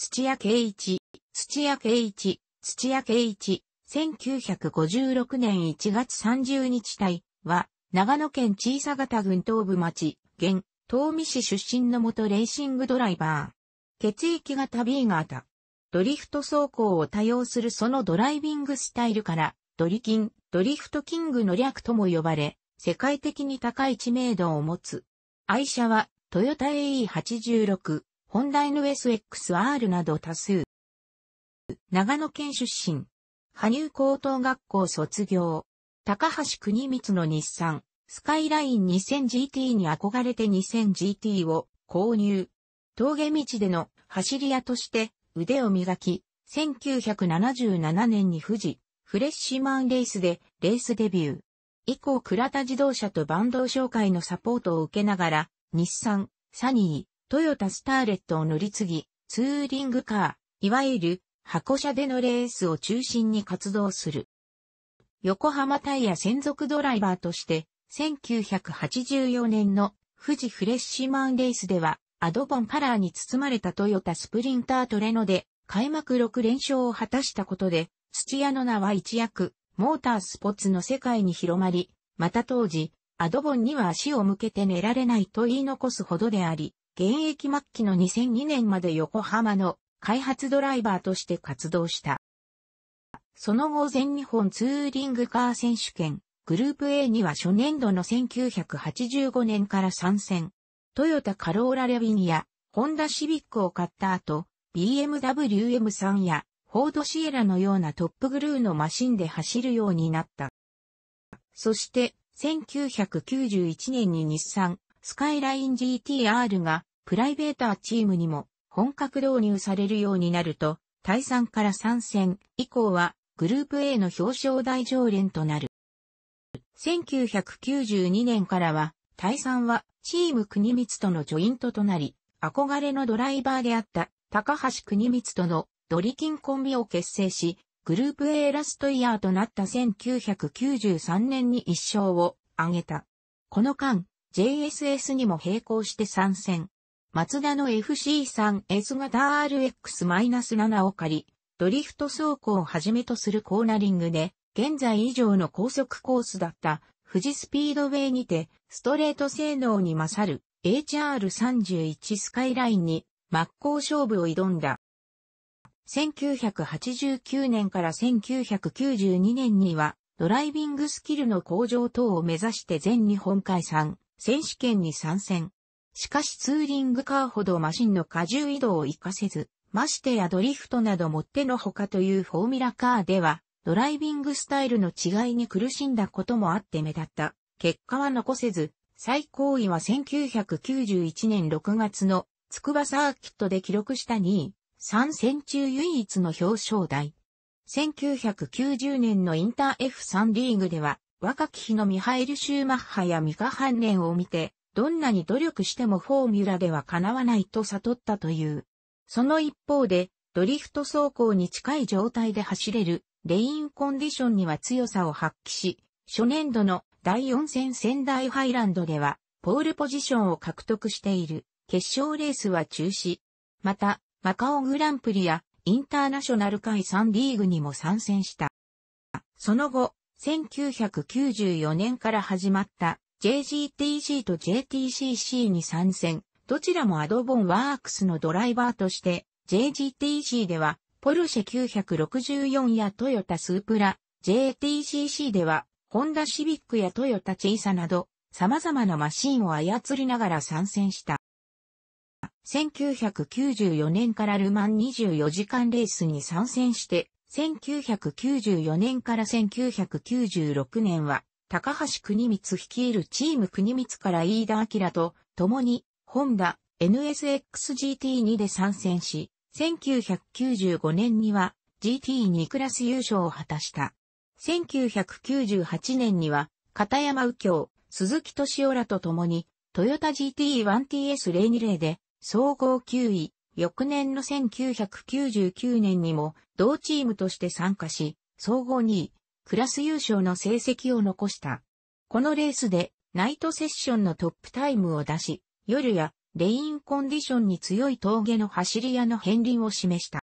土屋圭一、土屋圭一、土屋圭一、1956年1月30日隊は、長野県小佐型群東部町、現、東美市出身の元レーシングドライバー。血液型 B 型。ドリフト走行を多用するそのドライビングスタイルから、ドリキン、ドリフトキングの略とも呼ばれ、世界的に高い知名度を持つ。愛車は、トヨタ AE86、ホンダ NSXR など多数。長野県出身。羽生高等学校卒業。高橋国光の日産、スカイライン 2000GT に憧れて 2000GT を購入。峠道での走り屋として腕を磨き、1977年に富士、フレッシュマンレースでレースデビュー。以降倉田自動車とバンド紹介のサポートを受けながら、日産、サニー、トヨタスターレットを乗り継ぎ、ツーリングカー、いわゆる箱車でのレースを中心に活動する。横浜タイヤ専属ドライバーとして、1984年の富士フレッシュマンレースでは、アドボンカラーに包まれたトヨタスプリンタートレノで、開幕6連勝を果たしたことで、土屋の名は一躍、モータースポーツの世界に広まり、また当時、アドボンには足を向けて寝られないと言い残すほどであり、現役末期の2002年まで横浜の開発ドライバーとして活動した。その後全日本ツーリングカー選手権、グループ A には初年度の1985年から参戦。トヨタカローラレビンや、ホンダシビックを買った後、BMW M3 や、フォードシエラのようなトップグルーのマシンで走るようになった。そして、1991年に日産、スカイライン GTR がプライベーターチームにも本格導入されるようになると、対3から参戦以降はグループ A の表彰台常連となる。1992年からは、対3はチーム国光とのジョイントとなり、憧れのドライバーであった高橋国光とのドリキンコンビを結成し、グループ A ラストイヤーとなった1993年に一勝を挙げた。この間、JSS にも並行して参戦。マツダの FC3S 型 RX-7 を借り、ドリフト走行をはじめとするコーナリングで、現在以上の高速コースだった富士スピードウェイにて、ストレート性能に勝る HR31 スカイラインに真っ向勝負を挑んだ。1989年から1992年には、ドライビングスキルの向上等を目指して全日本解散。選手権に参戦。しかしツーリングカーほどマシンの荷重移動を活かせず、ましてやドリフトなどもってのほかというフォーミュラカーでは、ドライビングスタイルの違いに苦しんだこともあって目立った。結果は残せず、最高位は1991年6月の筑波サーキットで記録した2位、3戦中唯一の表彰台。1990年のインター F3 リーグでは、若き日のミハイル・シューマッハやミカ・ハンネンを見て、どんなに努力してもフォーミュラではかなわないと悟ったという。その一方で、ドリフト走行に近い状態で走れる、レインコンディションには強さを発揮し、初年度の第4戦仙台ハイランドでは、ポールポジションを獲得している、決勝レースは中止。また、マカオグランプリや、インターナショナル海3リーグにも参戦した。その後、1994年から始まった JGTC と JTCC に参戦、どちらもアドボンワークスのドライバーとして、JGTC ではポルシェ964やトヨタスープラ、JTCC ではホンダシビックやトヨタチーサなど、様々なマシンを操りながら参戦した。1994年からルマン24時間レースに参戦して、1994年から1996年は、高橋国光率いるチーム国光から飯田明と共に、ホンダ NSXGT2 で参戦し、1995年には GT2 クラス優勝を果たした。1998年には、片山右京、鈴木敏夫らと共に、トヨタ GT1TS020 で、総合9位、翌年の1999年にも同チームとして参加し、総合2位、クラス優勝の成績を残した。このレースでナイトセッションのトップタイムを出し、夜やレインコンディションに強い峠の走り屋の片鱗を示した。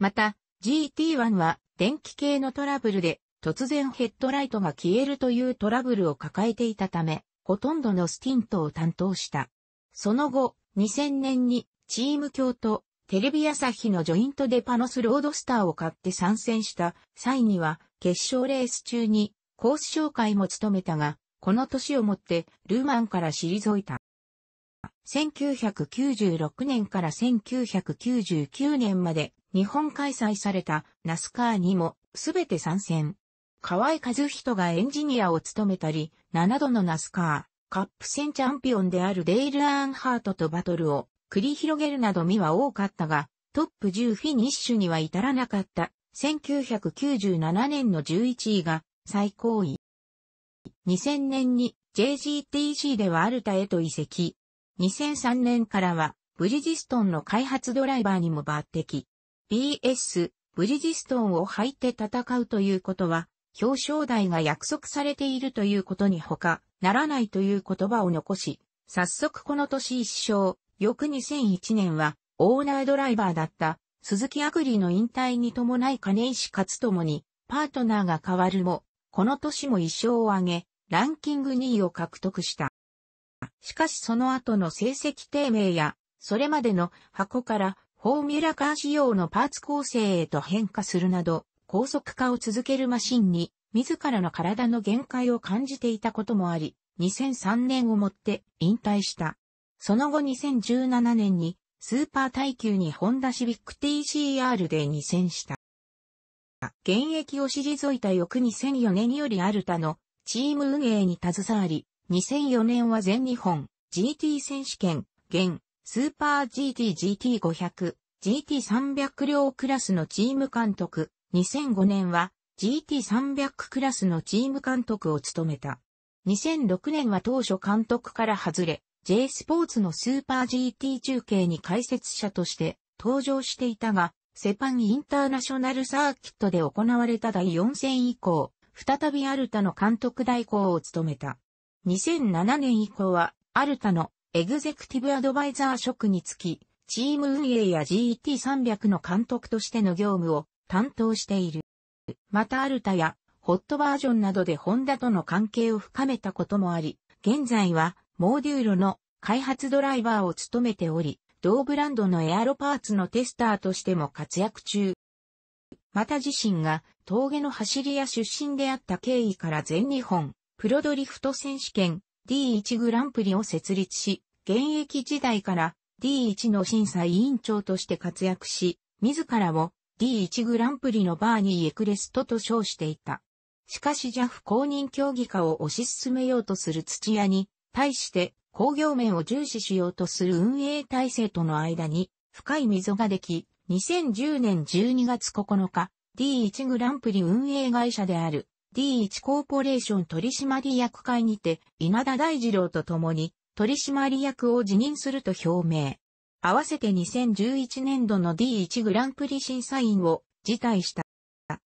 また、GT1 は電気系のトラブルで突然ヘッドライトが消えるというトラブルを抱えていたため、ほとんどのスティントを担当した。その後、2000年にチーム京とテレビ朝日のジョイントでパノスロードスターを買って参戦した際には決勝レース中にコース紹介も務めたが、この年をもってルーマンから退いた。1996年から1999年まで日本開催されたナスカーにもすべて参戦。河合和人がエンジニアを務めたり、7度のナスカー、カップ戦チャンピオンであるデイル・アーンハートとバトルを繰り広げるなど身は多かったが、トップ10フィニッシュには至らなかった。1997年の11位が最高位。2000年に JGTC ではアルタへと移籍。2003年からはブリジストンの開発ドライバーにも抜擢。BS、ブリジストンを履いて戦うということは、表彰台が約束されているということにほかならないという言葉を残し、早速この年一生、翌2001年は、オーナードライバーだった鈴木アクリの引退に伴い金石勝もにパートナーが変わるも、この年も一勝を挙げ、ランキング2位を獲得した。しかしその後の成績低迷や、それまでの箱からフォーミュラカー仕様のパーツ構成へと変化するなど、高速化を続けるマシンに、自らの体の限界を感じていたこともあり、2003年をもって引退した。その後2017年にスーパー耐久にホンダシビック TCR で2戦した。現役を退いた翌2004年よりアルタのチーム運営に携わり、2004年は全日本 GT 選手権、現スーパー GTGT500、GT300 両クラスのチーム監督、2005年は GT300 クラスのチーム監督を務めた。2006年は当初監督から外れ、J スポーツのスーパー GT 中継に解説者として登場していたが、セパンインターナショナルサーキットで行われた第4戦以降、再びアルタの監督代行を務めた。2007年以降は、アルタのエグゼクティブアドバイザー職につき、チーム運営や GT300 の監督としての業務を担当している。またアルタやホットバージョンなどでホンダとの関係を深めたこともあり、現在はモーデューロの開発ドライバーを務めており、同ブランドのエアロパーツのテスターとしても活躍中。また自身が峠の走り屋出身であった経緯から全日本プロドリフト選手権 D1 グランプリを設立し、現役時代から D1 の審査委員長として活躍し、自らを D1 グランプリのバーニー・エクレストと称していた。しかし JAF 公認競技化を推し進めようとする土屋に対して工業面を重視しようとする運営体制との間に深い溝ができ、2010年12月9日、D1 グランプリ運営会社である D1 コーポレーション取締役会にて稲田大二郎と共に取締役を辞任すると表明。合わせて2011年度の D1 グランプリ審査員を辞退した。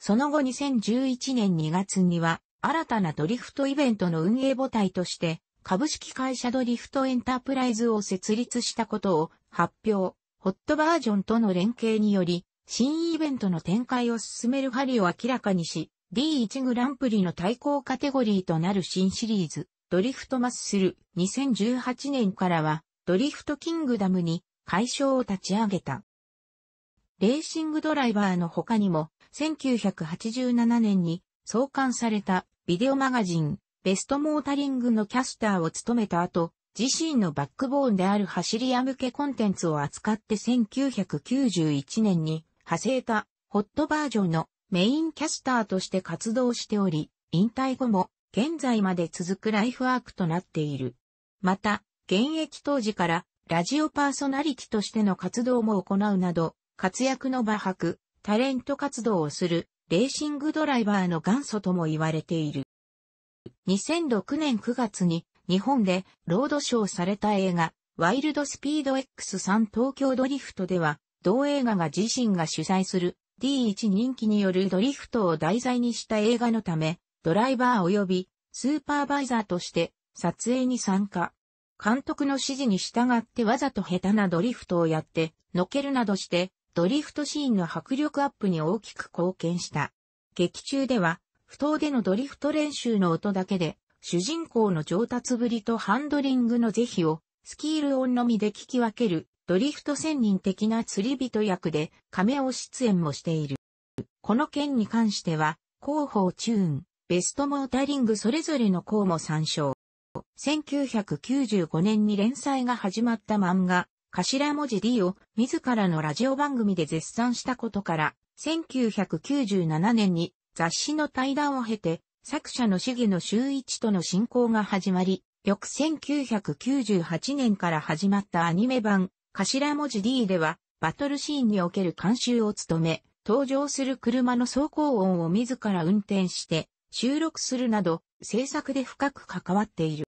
その後2011年2月には新たなドリフトイベントの運営母体として株式会社ドリフトエンタープライズを設立したことを発表。ホットバージョンとの連携により、新イベントの展開を進める針を明らかにし、D1 グランプリの対抗カテゴリーとなる新シリーズ、ドリフトマッスル2018年からは、ドリフトキングダムに解消を立ち上げた。レーシングドライバーの他にも、1987年に創刊されたビデオマガジンベストモータリングのキャスターを務めた後、自身のバックボーンである走り屋向けコンテンツを扱って1991年に派生たホットバージョンのメインキャスターとして活動しており、引退後も現在まで続くライフワークとなっている。また、現役当時からラジオパーソナリティとしての活動も行うなど、活躍の場博、タレント活動をするレーシングドライバーの元祖とも言われている。2006年9月に日本でロードショーされた映画、ワイルドスピード X3 東京ドリフトでは、同映画が自身が主催する D1 人気によるドリフトを題材にした映画のため、ドライバー及びスーパーバイザーとして撮影に参加。監督の指示に従ってわざと下手なドリフトをやって、のけるなどして、ドリフトシーンの迫力アップに大きく貢献した。劇中では、不当でのドリフト練習の音だけで、主人公の上達ぶりとハンドリングの是非を、スキール音のみで聞き分ける、ドリフト専任的な釣り人役で、亀尾出演もしている。この件に関しては、広報チューン、ベストモータリングそれぞれの項も参照。1995年に連載が始まった漫画、頭文字 D を自らのラジオ番組で絶賛したことから、1997年に雑誌の対談を経て、作者の重野修一との進行が始まり、翌1998年から始まったアニメ版、頭文字 D では、バトルシーンにおける監修を務め、登場する車の走行音を自ら運転して収録するなど制作で深く関わっている。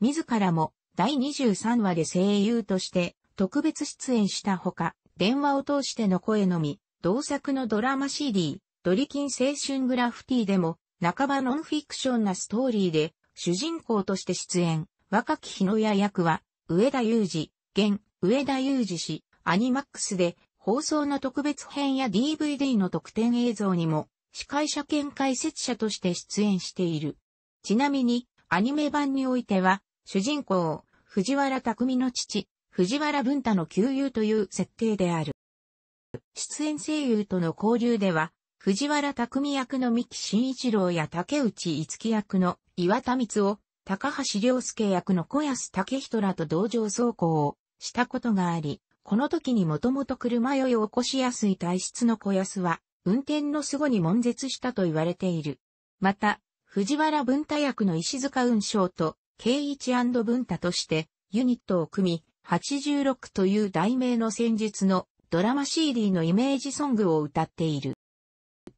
自らも第23話で声優として特別出演したほか、電話を通しての声のみ、同作のドラマ CD、ドリキン青春グラフティでも、半ばノンフィクションなストーリーで、主人公として出演、若き日の矢役は、上田裕二、現、上田裕二氏、アニマックスで、放送の特別編や DVD の特典映像にも、司会者兼解説者として出演している。ちなみに、アニメ版においては、主人公、藤原匠の父、藤原文太の旧友という設定である。出演声優との交流では、藤原匠役の三木真一郎や竹内五木役の岩田光夫、高橋良介役の小安武人らと同乗走行をしたことがあり、この時にもともと車酔いを起こしやすい体質の小安は、運転の凄に悶絶したと言われている。また、藤原文太役の石塚雲章と、慶一文太として、ユニットを組み、86という題名の戦術のドラマ CD のイメージソングを歌っている。